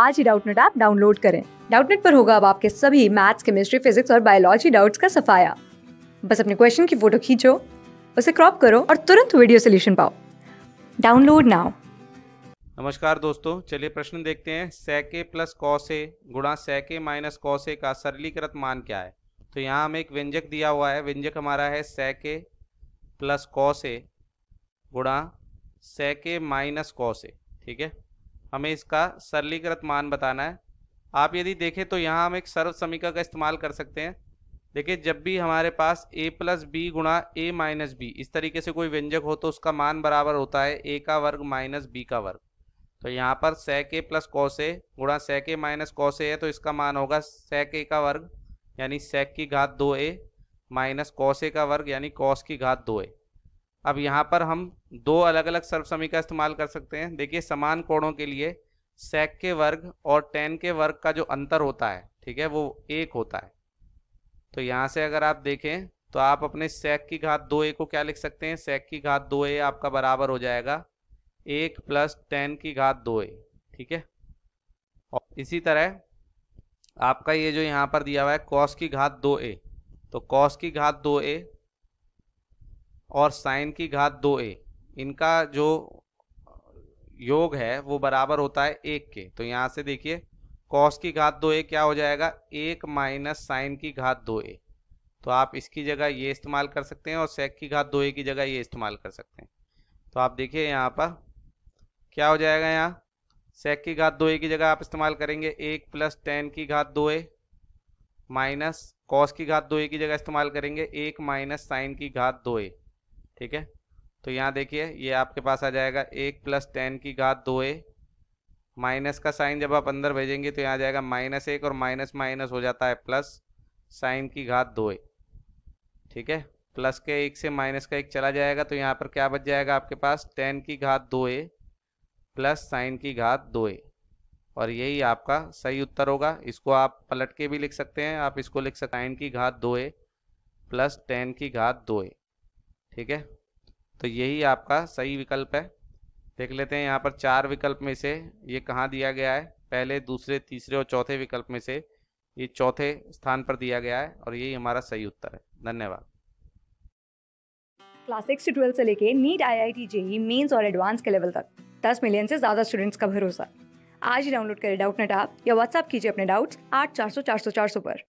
आज ही Doubtnut app download करें डाउटनेट पर होगा अब आपके सभी मैथ्स केमिस्ट्री फिजिक्स और बायोलॉजी डाउट्स का सफाया बस अपने क्वेश्चन की फोटो खींचो उसे क्रॉप करो और तुरंत वीडियो सोल्यूशन पाओ डाउनलोड नाउ नमस्कार दोस्तों चलिए प्रश्न देखते हैं सैके प्लस कौसे गुणा सैके माइनस कौसे का सरलीकृत मान क्या है तो यहाँ हमें एक व्यंजक दिया हुआ है व्यंजक हमारा है सैके प्लस कौसे गुणा सैके माइनस कौसे ठीक है हमें इसका सरलीकृत मान बताना है आप यदि देखें तो यहाँ हम एक सर्व समीका का इस्तेमाल कर सकते हैं देखिए जब भी हमारे पास a प्लस बी गुणा ए माइनस बी इस तरीके से कोई व्यंजक हो तो उसका मान बराबर होता है a का वर्ग माइनस बी का वर्ग तो यहाँ पर sec ए प्लस कौ से गुणा sec a माइनस कौ से है तो इसका मान होगा sec a का वर्ग यानी सैक की घात दो ए माइनस कौ से का वर्ग यानी कौस की घात दो ए अब यहाँ पर हम दो अलग अलग सर्वसमी का इस्तेमाल कर सकते हैं देखिए समान कोणों के लिए सेक के वर्ग और टेन के वर्ग का जो अंतर होता है ठीक है वो एक होता है तो यहाँ से अगर आप देखें तो आप अपने सेक की घात दो ए को क्या लिख सकते हैं सेक की घात दो ए आपका बराबर हो जाएगा एक प्लस टेन की घात दो ए ठीक है और इसी तरह आपका ये जो यहाँ पर दिया हुआ है कॉस की घात दो ए तो कॉस की घात दो ए और साइन की घात दो ए इनका जो योग है वो बराबर होता है एक के तो यहाँ से देखिए कॉस की घात दो ए क्या हो जाएगा एक माइनस साइन की घात दो ए तो आप इसकी जगह ये इस्तेमाल कर सकते हैं और सेक की घात दो ए की जगह ये इस्तेमाल कर सकते हैं तो आप देखिए यहाँ पर क्या हो जाएगा यहाँ सेक की घात दो ए की जगह आप इस्तेमाल करेंगे एक प्लस टेन की घात दो ए माइनस कॉस की घात दो ए की जगह इस्तेमाल करेंगे एक माइनस साइन की घात दो ए ठीक है तो यहाँ देखिए ये आपके पास आ जाएगा एक प्लस टेन की घात दो ए माइनस का साइन जब आप अंदर भेजेंगे तो यहाँ आ जाएगा माइनस एक और माइनस माइनस हो जाता है प्लस साइन की घात दो ए ठीक है प्लस के एक से माइनस का एक चला जाएगा तो यहाँ पर क्या बच जाएगा आपके पास टेन की घात दो ए प्लस साइन की घात दो ए और यही आपका सही उत्तर होगा इसको आप पलट के भी लिख सकते हैं आप इसको लिख सकते साइन की घात दो ए प्लस टेन की घात दो ए ठीक है तो यही आपका सही विकल्प है देख लेते हैं यहाँ पर चार विकल्प में से ये कहाँ दिया गया है पहले दूसरे तीसरे और चौथे विकल्प में से ये चौथे स्थान पर दिया गया है और यही हमारा सही उत्तर है धन्यवाद क्लास सिक्स से ट्वेल्थ से लेके NEET I I T JEE mains और एडवांस के लेवल तक दस मिलियन से ज़्यादा स्टूडेंट्स का भरोसा आज ही डाउनलोड करें डाउट नेट आप या व्हाट्सअप कीजिए अपने डाउट्स आठ चार सौ चार सौ चार सौ पर